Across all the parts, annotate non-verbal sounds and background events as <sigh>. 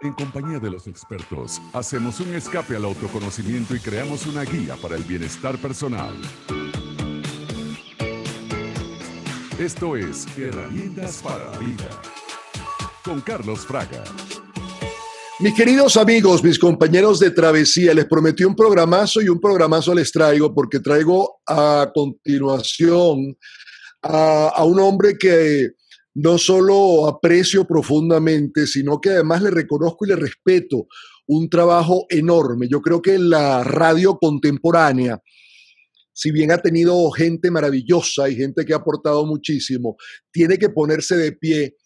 En compañía de los expertos, hacemos un escape al autoconocimiento y creamos una guía para el bienestar personal. Esto es Herramientas para la Vida con Carlos Fraga. Mis queridos amigos, mis compañeros de travesía, les prometí un programazo y un programazo les traigo porque traigo a continuación a, a un hombre que no solo aprecio profundamente, sino que además le reconozco y le respeto un trabajo enorme. Yo creo que la radio contemporánea, si bien ha tenido gente maravillosa y gente que ha aportado muchísimo, tiene que ponerse de pie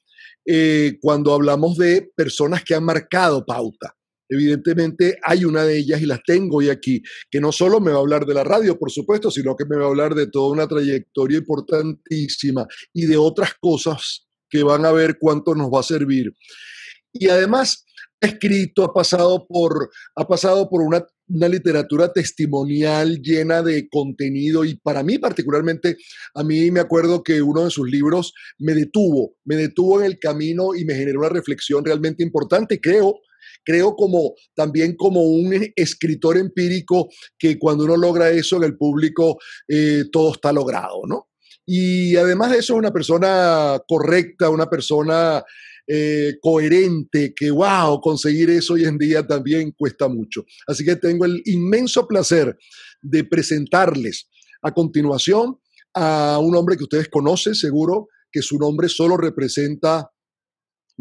eh, cuando hablamos de personas que han marcado pauta. Evidentemente hay una de ellas y las tengo hoy aquí, que no solo me va a hablar de la radio, por supuesto, sino que me va a hablar de toda una trayectoria importantísima y de otras cosas que van a ver cuánto nos va a servir. Y además ha escrito, ha pasado por, ha pasado por una, una literatura testimonial llena de contenido y para mí particularmente, a mí me acuerdo que uno de sus libros me detuvo, me detuvo en el camino y me generó una reflexión realmente importante, creo, Creo como también como un e, escritor empírico que cuando uno logra eso en el público, eh, todo está logrado, ¿no? Y además de eso, es una persona correcta, una persona eh, coherente, que wow, conseguir eso hoy en día también cuesta mucho. Así que tengo el inmenso placer de presentarles a continuación a un hombre que ustedes conocen seguro, que su nombre solo representa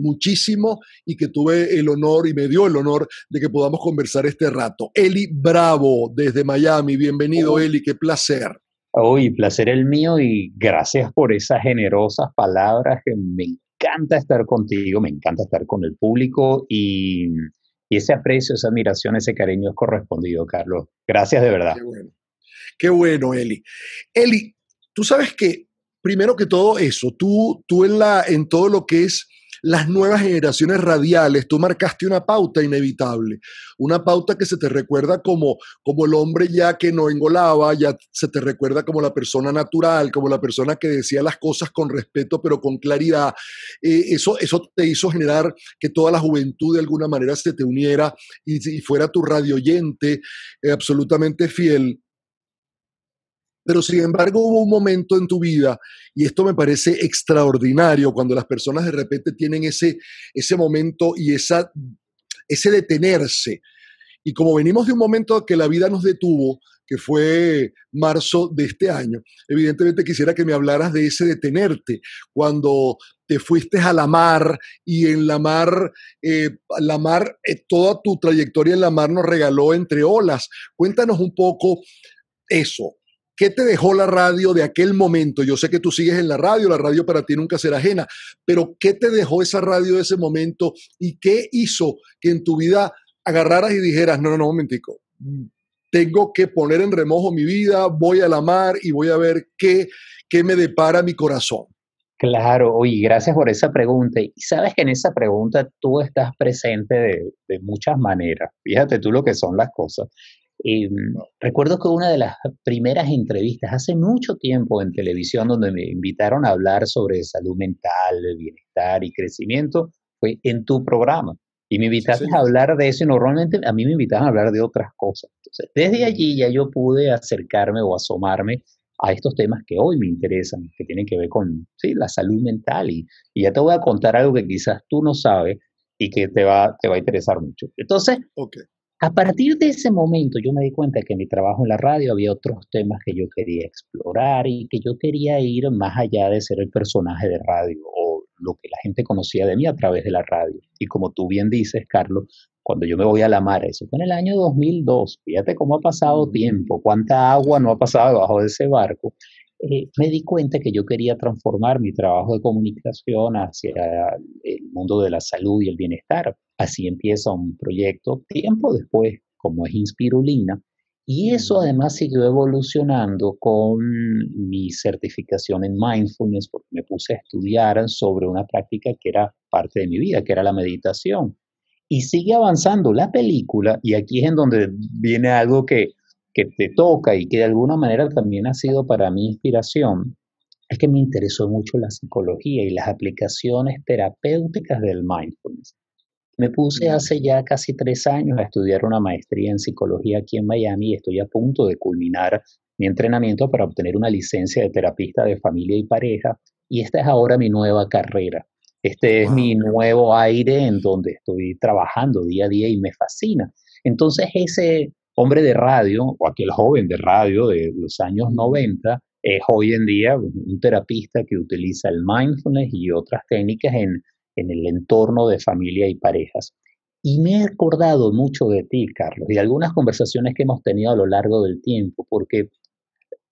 muchísimo y que tuve el honor y me dio el honor de que podamos conversar este rato. Eli Bravo, desde Miami, bienvenido Eli, qué placer. Uy, placer el mío y gracias por esas generosas palabras que me encanta estar contigo, me encanta estar con el público y, ese aprecio, esa admiración, ese cariño es correspondido, Carlos. Gracias de verdad. Qué bueno, Qué bueno Eli. Eli, tú sabes que primero que todo eso, tú, tú en, la, en todo lo que es las nuevas generaciones radiales, tú marcaste una pauta inevitable, una pauta que se te recuerda como, como el hombre ya que no engolaba, ya se te recuerda como la persona natural, como la persona que decía las cosas con respeto pero con claridad. Eh, eso, eso te hizo generar que toda la juventud de alguna manera se te uniera y, fuera tu radio oyente eh, absolutamente fiel. Pero sin embargo hubo un momento en tu vida, y esto me parece extraordinario, cuando las personas de repente tienen ese, ese momento y esa, ese detenerse. Y como venimos de un momento que la vida nos detuvo, que fue marzo de este año, evidentemente quisiera que me hablaras de ese detenerte, cuando te fuiste a la mar y en la mar, eh, la mar, eh, toda tu trayectoria en la mar nos regaló entre olas. Cuéntanos un poco eso, ¿Qué te dejó la radio de aquel momento? Yo sé que tú sigues en la radio, la radio para ti nunca será ajena, pero ¿qué te dejó esa radio de ese momento y qué hizo que en tu vida agarraras y dijeras, no, no, no, momentico, mm, tengo que poner en remojo mi vida, voy a la mar y voy a ver qué, qué me depara mi corazón? Claro, y gracias por esa pregunta. Y sabes que en esa pregunta tú estás presente de, de, muchas maneras. Fíjate tú lo que son las cosas. Eh, recuerdo que una de las primeras entrevistas hace mucho tiempo en televisión donde me invitaron a hablar sobre salud mental, bienestar y crecimiento fue en tu programa. Y me invitaste a hablar de eso y normalmente a mí me invitaban a hablar de otras cosas. Entonces, desde allí ya yo pude acercarme o asomarme a estos temas que hoy me interesan, que tienen que ver con la salud mental. Y, ya te voy a contar algo que quizás tú no sabes y que te va, te va a interesar mucho. Entonces, okay. A partir de ese momento yo me di cuenta que en mi trabajo en la radio había otros temas que yo quería explorar y que yo quería ir más allá de ser el personaje de radio o lo que la gente conocía de mí a través de la radio. Y como tú bien dices, Carlos, cuando yo me voy a la mar, eso fue en el año 2002, fíjate cómo ha pasado mm. tiempo, cuánta agua no ha pasado debajo de ese barco, eh, me di cuenta que yo quería transformar mi trabajo de comunicación hacia el mundo de la salud y el bienestar. Así empieza un proyecto tiempo después, como es Inspirulina, y eso mm. además siguió evolucionando con mi certificación en mindfulness, porque me puse a estudiar sobre una práctica que era parte de mi vida, que era la meditación. Y sigue avanzando la película, y aquí es en donde viene algo que que te toca y que de alguna manera también ha sido para mí inspiración, es que me interesó mucho la psicología y las aplicaciones terapéuticas del mindfulness. Me puse hace ya casi tres años a estudiar una maestría en psicología aquí en Miami y estoy a punto de culminar mi entrenamiento para obtener una licencia de terapista de familia y pareja. Y esta es ahora mi nueva carrera. Este es mi nuevo aire en donde estoy trabajando día a día y me fascina. Entonces ese hombre de radio o aquel joven de radio de los años 90 es hoy en día un terapista que utiliza el mindfulness y otras técnicas en, en el entorno de familia y parejas. Y me he acordado mucho de ti, Carlos, y de algunas conversaciones que hemos tenido a lo largo del tiempo, porque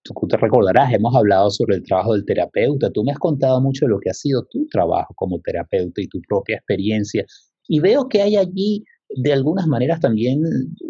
tú te recordarás, hemos hablado sobre el trabajo del terapeuta, tú me has contado mucho de lo que ha sido tu trabajo como terapeuta y tu propia experiencia, y veo que hay allí de algunas maneras también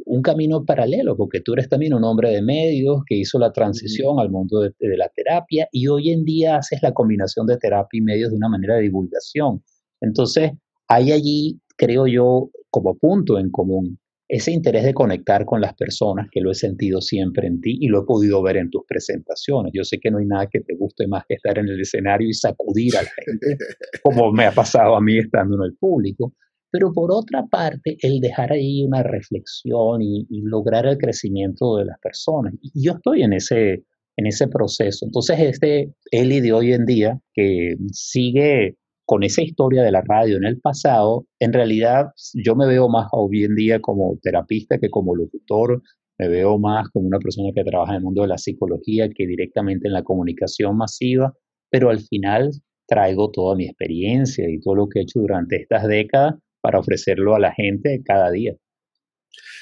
un camino paralelo, porque tú eres también un hombre de medios que hizo la transición al mundo de, de, la terapia y hoy en día haces la combinación de terapia y medios de una manera de divulgación. Entonces, hay allí, creo yo, como punto en común, ese interés de conectar con las personas que lo he sentido siempre en ti y lo he podido ver en tus presentaciones. Yo sé que no hay nada que te guste más que estar en el escenario y sacudir a la gente, como me ha pasado a mí estando en el público pero por otra parte, el dejar ahí una reflexión y, lograr el crecimiento de las personas. Y yo estoy en ese, en ese proceso. Entonces, este Eli de hoy en día, que sigue con esa historia de la radio en el pasado, en realidad yo me veo más hoy en día como terapista que como locutor, me veo más como una persona que trabaja en el mundo de la psicología que directamente en la comunicación masiva, pero al final traigo toda mi experiencia y todo lo que he hecho durante estas décadas para ofrecerlo a la gente cada día.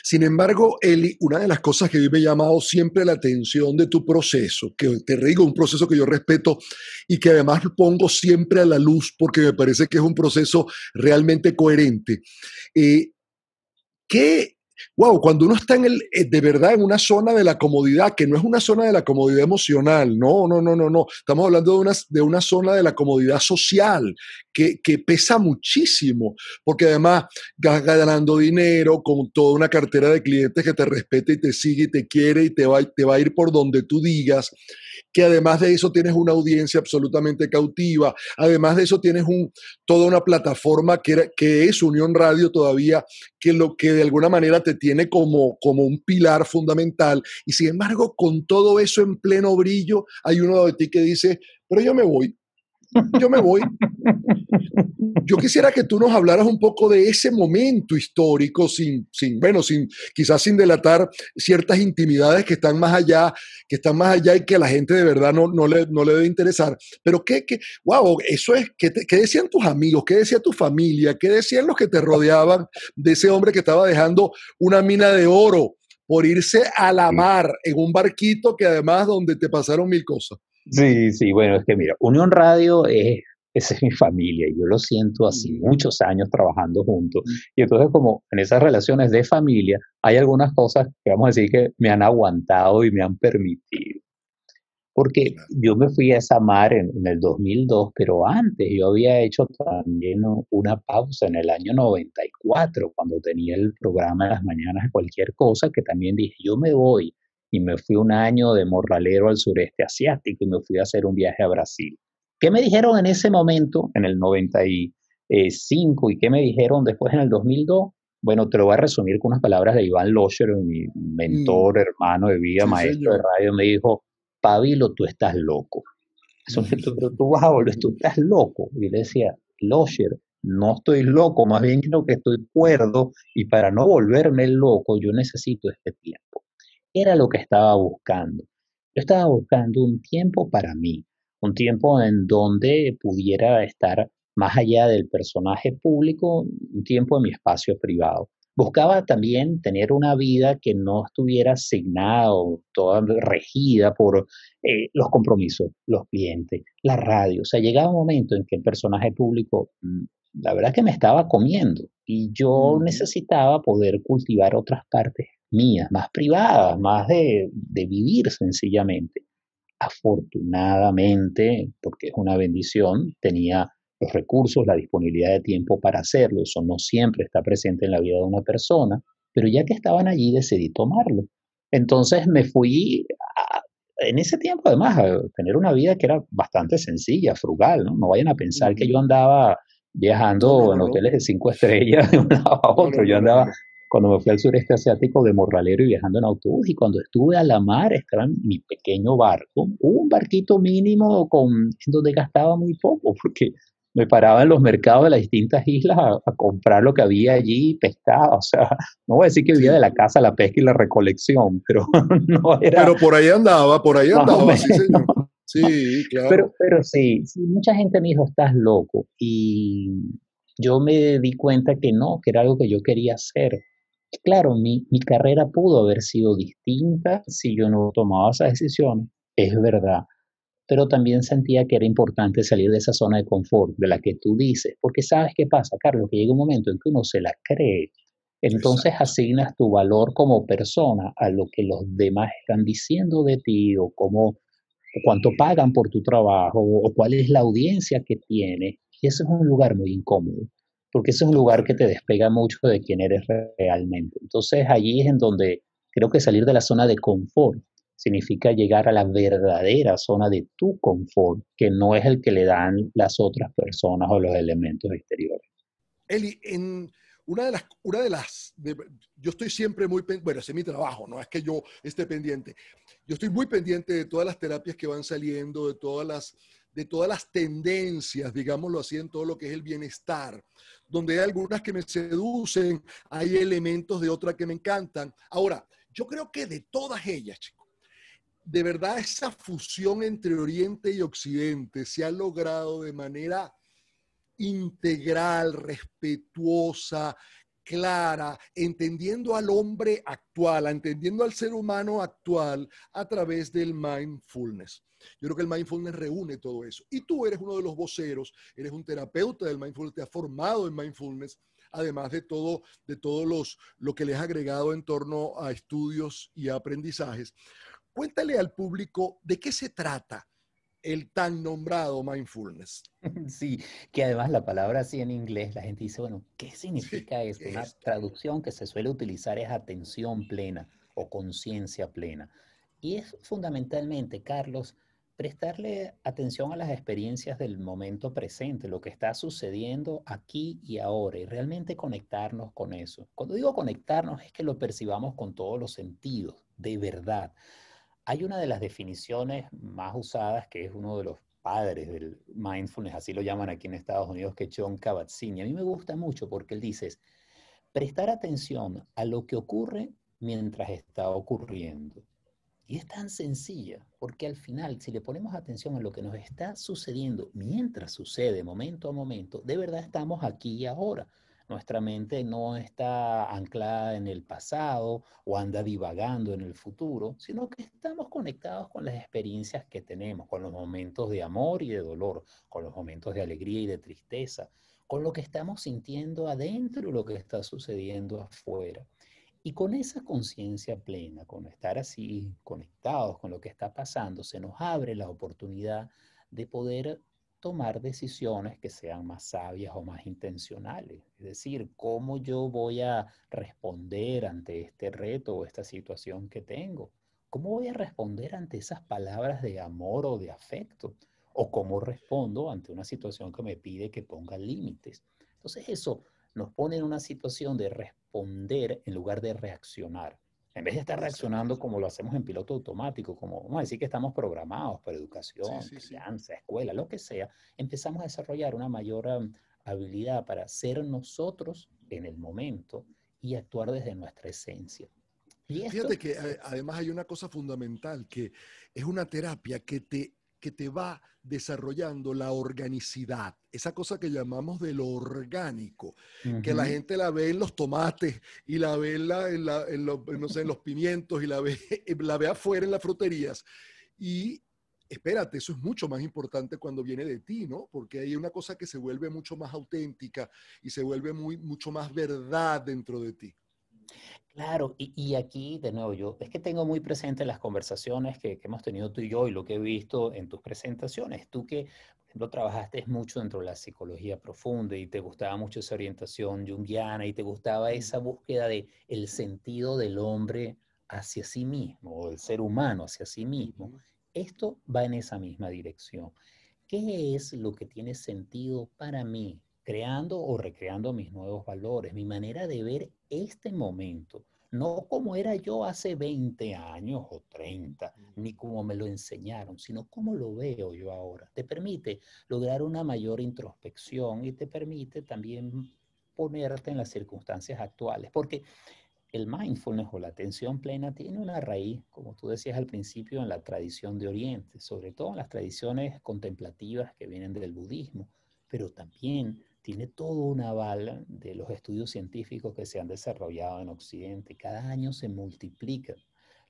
Sin embargo, Eli, una de las cosas que a me ha llamado siempre la atención de tu proceso, que te rigo, un proceso que yo respeto y que además pongo siempre a la luz porque me parece que es un proceso realmente coherente. Eh, ¿Qué wow, cuando uno está en el, eh, de verdad en una zona de la comodidad, que no es una zona de la comodidad emocional, no, no, no, no, no. Estamos hablando de una, de una zona de la comodidad social que, pesa muchísimo, porque además ganando dinero con toda una cartera de clientes que te respeta y te sigue y te quiere y te te va a ir por donde tú digas que además de eso tienes una audiencia absolutamente cautiva, además de eso tienes un, toda una plataforma que, que es Unión Radio todavía, que lo que de alguna manera te tiene como, como un pilar fundamental. Y sin embargo, con todo eso en pleno brillo, hay uno de ti que dice, pero yo me voy, yo me voy, yo quisiera que tú nos hablaras un poco de ese momento histórico, sin, sin, bueno, sin, quizás sin delatar ciertas intimidades que están más allá, que están más allá y que a la gente de verdad no, no, le, no le debe interesar. Pero qué, qué wow, eso es, ¿qué, ¿qué decían tus amigos? ¿Qué decía tu familia? ¿Qué decían los que te rodeaban de ese hombre que estaba dejando una mina de oro por irse a la mar en un barquito que además donde te pasaron mil cosas? Sí, sí, bueno, es que mira, Unión Radio es esa es mi familia, y yo lo siento así, muchos años trabajando juntos. Y entonces como en esas relaciones de familia hay algunas cosas que vamos a decir que me han aguantado y me han permitido. Porque yo me fui a esa mar en, el 2002, pero antes yo había hecho también una pausa en el año 94, cuando tenía el programa de las mañanas de cualquier cosa, que también dije, yo me voy y me fui un año de morralero al sureste asiático y me fui a hacer un viaje a Brasil. ¿Qué me dijeron en ese momento, en el 95, y qué me dijeron después en el 2002? Bueno, te lo voy a resumir con unas palabras de Iván Locher, mi mentor, mm. hermano de vida, maestro de radio, me dijo, Pabilo, tú estás loco. Eso me dijo, pero tú vas a volver, tú estás loco. Y le decía, Locher, no estoy loco, más bien creo que estoy cuerdo y para no volverme loco yo necesito este tiempo. Era lo que estaba buscando. Yo estaba buscando un tiempo para mí, un tiempo en donde pudiera estar más allá del personaje público, un tiempo en mi espacio privado. Buscaba también tener una vida que no estuviera asignada o toda regida por eh, los compromisos, los clientes, la radio. O sea, llegaba un momento en que el personaje público, mm, la verdad que me estaba comiendo y yo necesitaba poder cultivar otras partes mías, más privadas, más de, de vivir sencillamente afortunadamente, porque es una bendición, tenía los recursos, la disponibilidad de tiempo para hacerlo. Eso no siempre está presente en la vida de una persona, pero ya que estaban allí decidí tomarlo. Entonces me fui, en ese tiempo además, a tener una vida que era bastante sencilla, frugal, ¿no? vayan a pensar que yo andaba viajando en hoteles de cinco estrellas de un lado a otro, yo andaba cuando me fui al sureste asiático de Morralero y viajando en autobús, y cuando estuve a la mar, estaba en mi pequeño barco, un barquito mínimo con, donde gastaba muy poco, porque me paraba en los mercados de las distintas islas a, comprar lo que había allí, pescado, o sea, no voy a decir que vivía de la casa, la pesca y la recolección, pero <laughs> no era... Pero por ahí andaba, por ahí andaba, sí, claro. Pero, pero sí, sí, mucha gente me dijo, estás loco, y yo me di cuenta que no, que era algo que yo quería hacer claro, mi, mi carrera pudo haber sido distinta si yo no tomaba esa decisión, es verdad, pero también sentía que era importante salir de esa zona de confort, de la que tú dices, porque sabes qué pasa, Carlos, que llega un momento en que uno se la cree. Entonces asignas tu valor como persona a lo que los demás están diciendo de ti o cómo, cuánto pagan por tu trabajo o cuál es la audiencia que tiene. Y eso es un lugar muy incómodo porque ese es un lugar que te despega mucho de quién eres realmente. Entonces allí es en donde creo que salir de la zona de confort significa llegar a la verdadera zona de tu confort, que no es el que le dan las otras personas o los elementos exteriores. Eli, en una de las, una de las, yo estoy siempre muy, bueno, ese es mi trabajo, no es que yo esté pendiente, yo estoy muy pendiente de todas las terapias que van saliendo, de todas las, de todas las tendencias, digámoslo así, en todo lo que es el bienestar donde hay algunas que me seducen, hay elementos de otra que me encantan. Ahora, yo creo que de todas ellas, chicos, de verdad esa fusión entre Oriente y Occidente se ha logrado de manera integral, respetuosa, clara, entendiendo al hombre actual, entendiendo al ser humano actual a través del mindfulness. Yo creo que el mindfulness reúne todo eso. Y tú eres uno de los voceros, eres un terapeuta del mindfulness, te has formado en mindfulness, además de todo, lo que le has agregado en torno a estudios y aprendizajes. Cuéntale al público de qué se trata el tan nombrado mindfulness. <laughs> Sí, que además la palabra así en inglés, la gente dice, bueno, ¿qué significa esto? Una traducción que se suele utilizar es atención plena o conciencia plena. Y es fundamentalmente, Carlos, prestarle atención a las experiencias del momento presente, lo que está sucediendo aquí y ahora, y realmente conectarnos con eso. Cuando digo conectarnos es que lo percibamos con todos los sentidos, de verdad. Hay una de las definiciones más usadas, que es uno de los padres del mindfulness, así lo llaman aquí en Estados Unidos, que es John Kabat-Zinn. a mí me gusta mucho porque él dice, prestar atención a lo que ocurre mientras está ocurriendo. Y es tan sencilla, porque al final, si le ponemos atención a lo que nos está sucediendo mientras sucede, momento a momento, de verdad estamos aquí y ahora. Nuestra mente no está anclada en el pasado o anda divagando en el futuro, sino que estamos conectados con las experiencias que tenemos, con los momentos de amor y de dolor, con los momentos de alegría y de tristeza, con lo que estamos sintiendo adentro y lo que está sucediendo afuera. Y con esa conciencia plena, con estar así conectados con lo que está pasando, se nos abre la oportunidad de poder tomar decisiones que sean más sabias o más intencionales. Es decir, cómo yo voy a responder ante este reto o esta situación que tengo. ¿Cómo voy a responder ante esas palabras de amor o de afecto? ¿O cómo respondo ante una situación que me pide que ponga límites? Entonces eso nos pone en una situación de responder en lugar de reaccionar. En vez de estar reaccionando como lo hacemos en piloto automático, como vamos a decir que estamos programados por educación, sí, escuela, lo que sea, empezamos a desarrollar una mayor habilidad para ser nosotros en el momento y actuar desde nuestra esencia. ¿Y Fíjate que eh, además hay una cosa fundamental, que es una terapia que te que te va desarrollando la organicidad, esa cosa que llamamos de lo orgánico, que la gente la ve en los tomates y la ve en, los, en los pimientos y la ve, <laughs> la ve afuera en las fruterías. Y espérate, eso es mucho más importante cuando viene de ti, ¿no? Porque hay una cosa que se vuelve mucho más auténtica y se vuelve muy, mucho más verdad dentro de ti. Claro, y, aquí de nuevo yo, es que tengo muy presente las conversaciones que, hemos tenido tú y yo y lo que he visto en tus presentaciones. Tú que, por ejemplo, trabajaste mucho dentro de la psicología profunda y te gustaba mucho esa orientación junguiana y te gustaba esa búsqueda de el sentido del hombre hacia sí mismo o el ser humano hacia sí mismo. Esto va en esa misma dirección. ¿Qué es lo que tiene sentido para mí? creando o recreando mis nuevos valores, mi manera de ver este momento, no como era yo hace 20 años o 30, ni como me lo enseñaron, sino como lo veo yo ahora. Te permite lograr una mayor introspección y te permite también ponerte en las circunstancias actuales, porque el mindfulness o la atención plena tiene una raíz, como tú decías al principio, en la tradición de Oriente, sobre todo en las tradiciones contemplativas que vienen del budismo, pero también tiene todo un aval de los estudios científicos que se han desarrollado en Occidente. Cada año se multiplican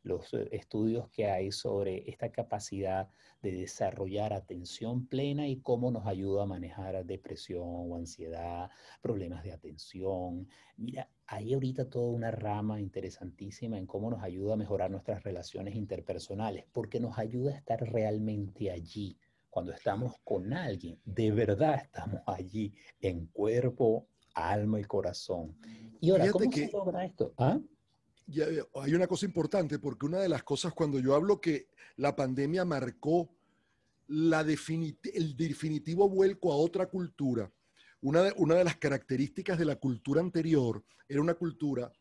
los eh, estudios que hay sobre esta capacidad de desarrollar atención plena y cómo nos ayuda a manejar depresión o ansiedad, problemas de atención. Mira, hay ahorita toda una rama interesantísima en cómo nos ayuda a mejorar nuestras relaciones interpersonales, porque nos ayuda a estar realmente allí cuando estamos con alguien, de verdad estamos allí en cuerpo, alma y corazón. Y ahora, ¿cómo se logra esto? ¿Ah? Eh, hay una cosa importante, porque una de las cosas cuando yo hablo que la pandemia marcó la el definitivo vuelco a otra cultura, una de, una de las características de la cultura anterior era una cultura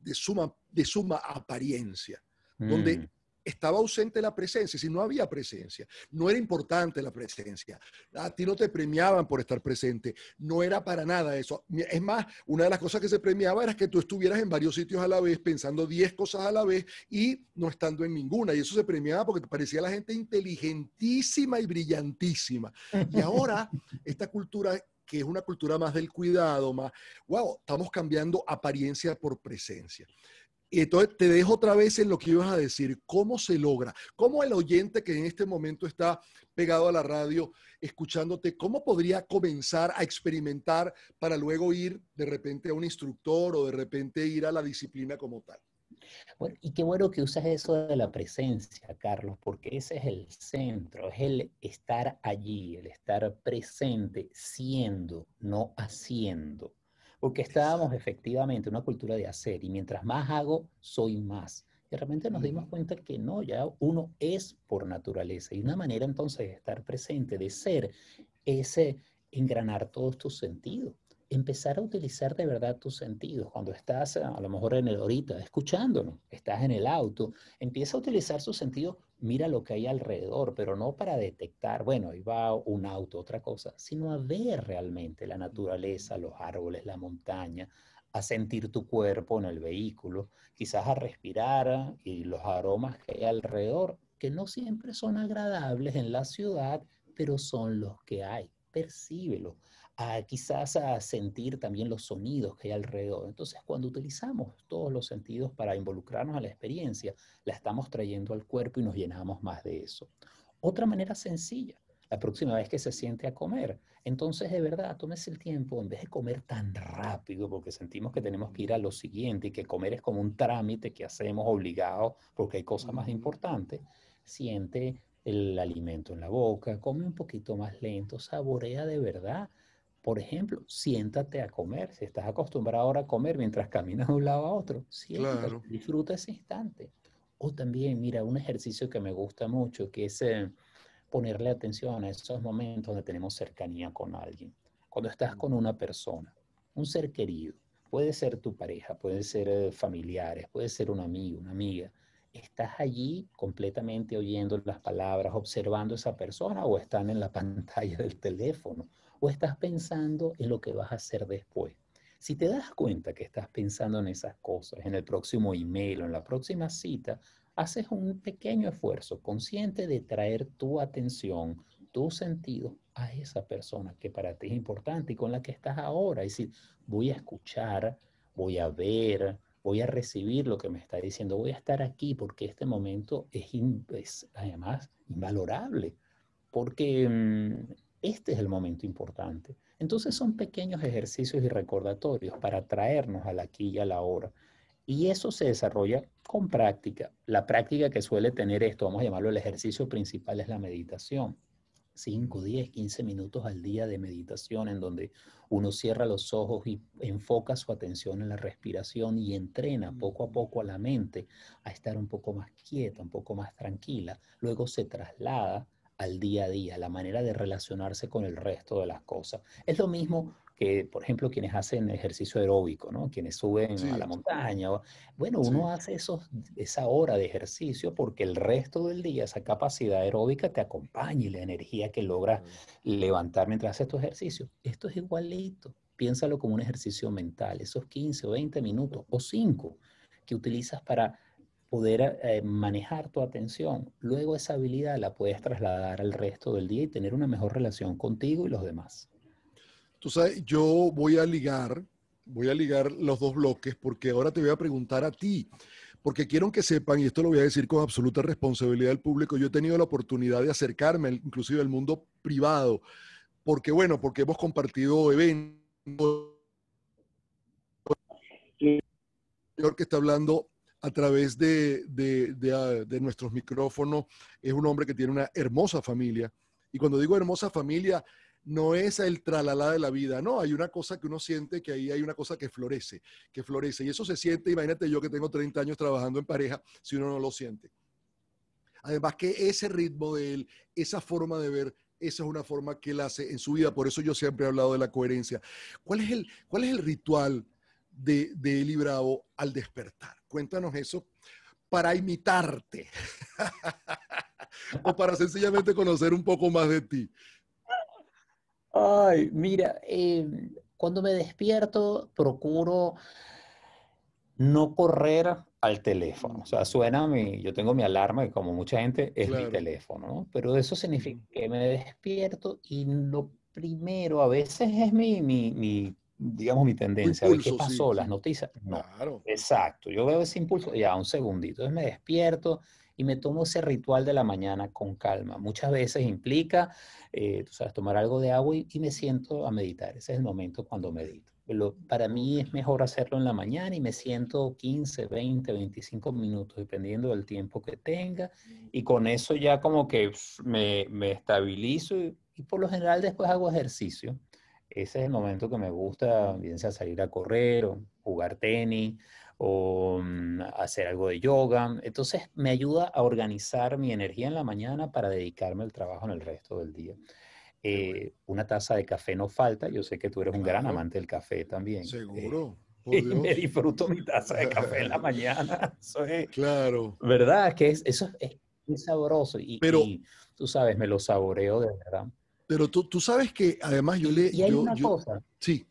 de suma, de suma apariencia, donde mm estaba ausente la presencia, si no había presencia, no era importante la presencia, a ti no te premiaban por estar presente, no era para nada eso. Es más, una de las cosas que se premiaba era que tú estuvieras en varios sitios a la vez, pensando 10 cosas a la vez y no estando en ninguna, y eso se premiaba porque te parecía la gente inteligentísima y brillantísima. Y ahora, esta cultura que es una cultura más del cuidado, más, wow, estamos cambiando apariencia por presencia. Y entonces te dejo otra vez en lo que ibas a decir, cómo se logra, cómo el oyente que en este momento está pegado a la radio escuchándote, cómo podría comenzar a experimentar para luego ir de repente a un instructor o de repente ir a la disciplina como tal. Bueno, y qué bueno que usas eso de la presencia, Carlos, porque ese es el centro, es el estar allí, el estar presente, siendo, no haciendo porque estábamos efectivamente en una cultura de hacer y mientras más hago, soy más. Y realmente nos dimos cuenta que no, ya uno es por naturaleza. Y una manera entonces de estar presente, de ser, es eh, engranar todos tus sentidos empezar a utilizar de verdad tus sentidos. Cuando estás a lo mejor en el ahorita, escuchándonos, estás en el auto, empieza a utilizar tus sentidos, mira lo que hay alrededor, pero no para detectar, bueno, ahí va un auto, otra cosa, sino a ver realmente la naturaleza, los árboles, la montaña, a sentir tu cuerpo en el vehículo, quizás a respirar ah, y los aromas que hay alrededor, que no siempre son agradables en la ciudad, pero son los que hay. percíbelo a quizás a sentir también los sonidos que hay alrededor. Entonces, cuando utilizamos todos los sentidos para involucrarnos a la experiencia, la estamos trayendo al cuerpo y nos llenamos más de eso. Otra manera sencilla, la próxima vez que se siente a comer. Entonces, de verdad, tómese el tiempo, en vez de comer tan rápido, porque sentimos que tenemos que ir a lo siguiente y que comer es como un trámite que hacemos obligado porque hay cosas más importantes, siente el alimento en la boca, come un poquito más lento, saborea de verdad por ejemplo, siéntate a comer. Si estás acostumbrado ahora a comer mientras caminas de un lado a otro, siéntate, disfruta ese instante. O también, mira, un ejercicio que me gusta mucho, que es eh, ponerle atención a esos momentos donde tenemos cercanía con alguien. Cuando estás con una persona, un ser querido, puede ser tu pareja, puede ser eh, familiares, puede ser un amigo, una amiga. ¿Estás allí completamente oyendo las palabras, observando a esa persona o están en la <laughs> pantalla del teléfono? o estás pensando en lo que vas a hacer después. Si te das cuenta que estás pensando en esas cosas, en el próximo email o en la próxima cita, haces un pequeño esfuerzo consciente de traer tu atención, tu sentido, a esa persona que para ti es importante y con la que estás ahora. Es decir, voy a escuchar, voy a ver, voy a recibir lo que me está diciendo, voy a estar aquí porque este momento es, además invalorable, porque mm, este es el momento importante. Entonces son pequeños ejercicios y recordatorios para traernos a la aquí y a la hora. Y eso se desarrolla con práctica. La práctica que suele tener esto, vamos a llamarlo el ejercicio principal, es la meditación. 5, 10, 15 minutos al día de meditación en donde uno cierra los ojos y enfoca su atención en la respiración y entrena poco a poco a la mente a estar un poco más quieta, un poco más tranquila. Luego se traslada al día a día, la manera de relacionarse con el resto de las cosas. Es lo mismo que, por ejemplo, quienes hacen ejercicio aeróbico, ¿no? Quienes suben a la montaña. Bueno, uno hace esos, esa hora de ejercicio porque el resto del día esa capacidad aeróbica te acompaña y la energía que logras levantar mientras haces tu ejercicio. Esto es igualito. Piénsalo como un ejercicio mental, esos 15 o 20 minutos o 5 que utilizas para poder eh, manejar tu atención. Luego esa habilidad la puedes trasladar al resto del día y tener una mejor relación contigo y los demás. Tú sabes, yo voy a ligar, voy a ligar los dos bloques porque ahora te voy a preguntar a ti porque quiero que sepan, y esto lo voy a decir con absoluta responsabilidad del público, yo he tenido la oportunidad de acercarme inclusive al mundo privado, porque bueno, porque hemos compartido eventos. que está hablando a través ah, de, nuestros micrófonos. Es un hombre que tiene una hermosa familia. Y cuando digo hermosa familia, no es el tralalá de la vida, no, hay una cosa que uno siente que ahí hay una cosa que florece, que florece. Y eso se siente, imagínate yo que tengo 30 años trabajando en pareja, si uno no lo siente. Además que ese ritmo de él, esa forma de ver, esa es una forma que él hace en su vida. Por eso yo siempre he hablado de la coherencia. ¿Cuál es el, cuál es el ritual de, de Eli Bravo al despertar? Cuéntanos eso para imitarte <laughs> o para sencillamente conocer un poco más de ti. Ay, mira, em, cuando me despierto procuro no correr al teléfono. O sea, suena mi, yo tengo mi alarma y como mucha gente es mi teléfono, ¿no? Pero eso significa que me despierto y lo primero, a veces es mi, mi, mi digamos, mi tendencia. qué pasó, las noticias. No. Claro. Exacto. Yo veo ese impulso, ya, un segundito. Entonces me despierto y me tomo ese ritual de la mañana con calma. Muchas veces implica, eh, sabes, tomar algo de agua y, me siento a meditar. Ese es el momento cuando medito. Lo, para mí es mejor hacerlo en la mañana y me siento 15, 20, 25 minutos, dependiendo del tiempo que tenga. Y con eso ya como que me, me estabilizo y por lo general después hago ejercicio. Ese es el momento que me gusta, bien sea salir a correr o jugar tenis o mm, hacer algo de yoga. Entonces me ayuda a organizar mi energía en la mañana para dedicarme al trabajo en el resto del día. Eh, una taza de café no falta. Yo sé que tú eres un gran amante del café también. Eh, Seguro. y <laughs> me disfruto mi taza de café en la <laughs> mañana. <laughs> claro. ¿Verdad? Que eso es, sabroso. Pero, y, tú sabes, me lo saboreo de verdad. Pero tú, sabes que además yo le... Y hay una cosa. Sí.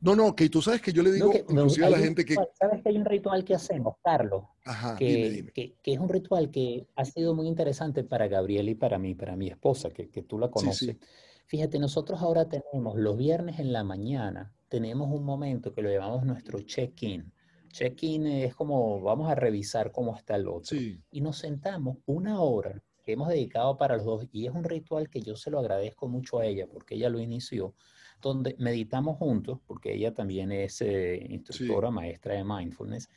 No, no, que tú sabes que yo le digo a la gente que... Sabes que hay un ritual que hacemos, Carlos, Ajá, que, Que, es un ritual que ha sido muy interesante para Gabriel y para mí, para mi esposa, que, tú la conoces. Fíjate, nosotros ahora tenemos los viernes en la mañana, tenemos un momento que lo llamamos nuestro check-in. Check-in es como vamos a revisar cómo está el otro. Y nos sentamos una hora que hemos dedicado para los dos, y es un ritual que yo se lo agradezco mucho a ella, porque ella lo inició, donde meditamos juntos, porque ella también es eh, instructora, maestra de mindfulness,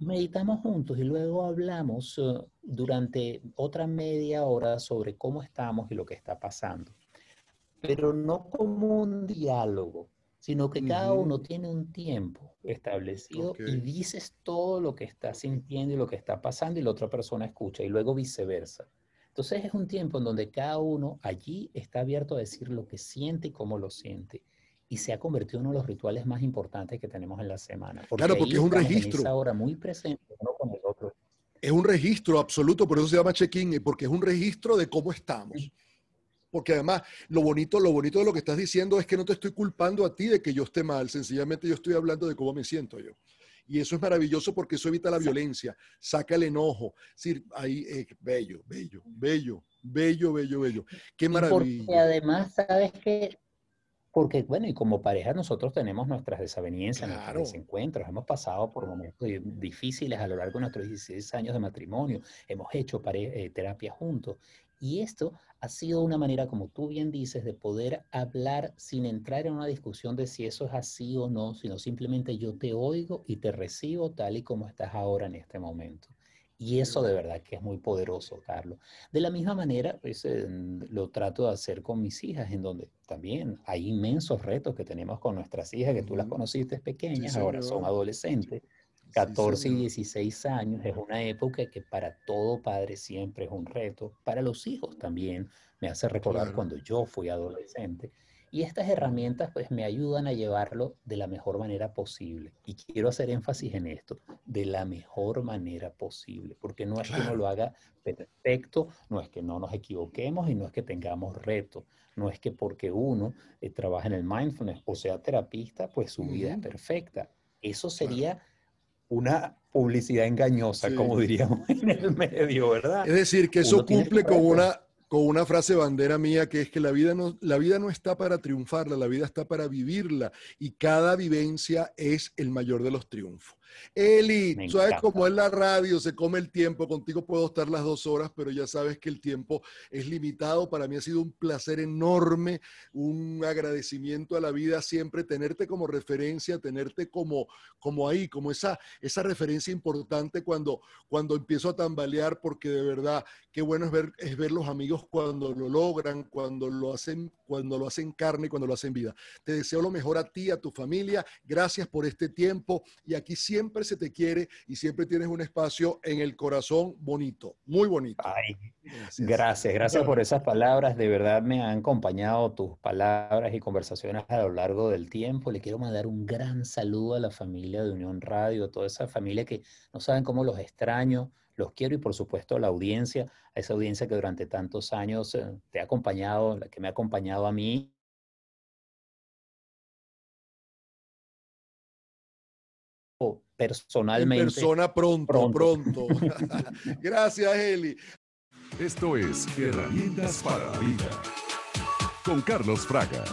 meditamos juntos y luego hablamos eh, durante otra media hora sobre cómo estamos y lo que está pasando. Pero no como un diálogo, sino que cada uno tiene un tiempo establecido y dices todo lo que está sintiendo y lo que está pasando y la otra persona escucha y luego viceversa. Entonces es un tiempo en donde cada uno allí está abierto a decir lo que siente y cómo lo siente. Y se ha convertido en uno de los rituales más importantes que tenemos en la semana. Porque claro, porque es un registro. Es ahora muy presente con Es un registro absoluto, por eso se llama check-in, porque es un registro de cómo estamos. porque además lo bonito, lo bonito de lo que estás diciendo es que no te estoy culpando a ti de que yo esté mal, sencillamente yo estoy hablando de cómo me siento yo. Y eso es maravilloso porque eso evita la violencia, saca el enojo. decir, ahí eh, bello, bello, bello, bello, bello, bello. Qué maravilloso. además, sabes que, porque bueno, y como pareja nosotros tenemos nuestras desavenencias, nuestros desencuentros, hemos pasado por momentos difíciles a lo largo de nuestros 16 años de matrimonio, hemos hecho eh, terapia juntos y esto ha sido una manera, como tú bien dices, de poder hablar sin entrar en una discusión de si eso es así o no, sino simplemente yo te oigo y te recibo tal y como estás ahora en este momento. Y eso de verdad que es muy poderoso, Carlos. De la misma manera, pues, lo trato de hacer con mis hijas, en donde también hay inmensos retos que tenemos con nuestras hijas, que tú las conociste pequeñas, ahora son adolescentes. 14 y 16 años es una época que para todo padre siempre es un reto, para los hijos también, me hace recordar cuando yo fui adolescente. Y estas herramientas pues me ayudan a llevarlo de la mejor manera posible. Y quiero hacer énfasis en esto, de la mejor manera posible, porque no es que no lo haga perfecto, no es que no nos equivoquemos y no es que tengamos retos, no es que porque uno eh, trabaja en el mindfulness o sea terapista, pues su vida es perfecta. Eso sería una publicidad engañosa, como diríamos <laughs> en el medio, ¿verdad? Es decir, que eso cumple con una, con una frase bandera mía que es que la vida, no, la vida no está para triunfarla, la vida está para vivirla y cada vivencia es el mayor de los triunfos. Eli, sabes cómo es la radio, se come el tiempo, contigo puedo estar las dos horas, pero ya sabes que el tiempo es limitado. Para mí ha sido un placer enorme, un agradecimiento a la vida siempre, tenerte como referencia, tenerte como, como ahí, como esa, esa referencia importante cuando, cuando empiezo a tambalear, porque de verdad, qué bueno es ver, es ver los amigos cuando lo logran, cuando lo hacen, cuando lo hacen carne, cuando lo hacen vida. Te deseo lo mejor a ti, a tu familia. Gracias por este tiempo y aquí siempre siempre se te quiere y siempre tienes un espacio en el corazón bonito, muy bonito. gracias. gracias, por esas palabras. De verdad me han acompañado tus palabras y conversaciones a lo largo del tiempo. Le quiero mandar un gran saludo a la familia de Unión Radio, a toda esa familia que no saben cómo los extraño los quiero y por supuesto a la audiencia, a esa audiencia que durante tantos años eh, te ha acompañado, la que me ha acompañado a mí personalmente. persona pronto, pronto. <laughs> <laughs> Gracias, Eli. Esto es Herramientas para la Vida con Carlos Fraga.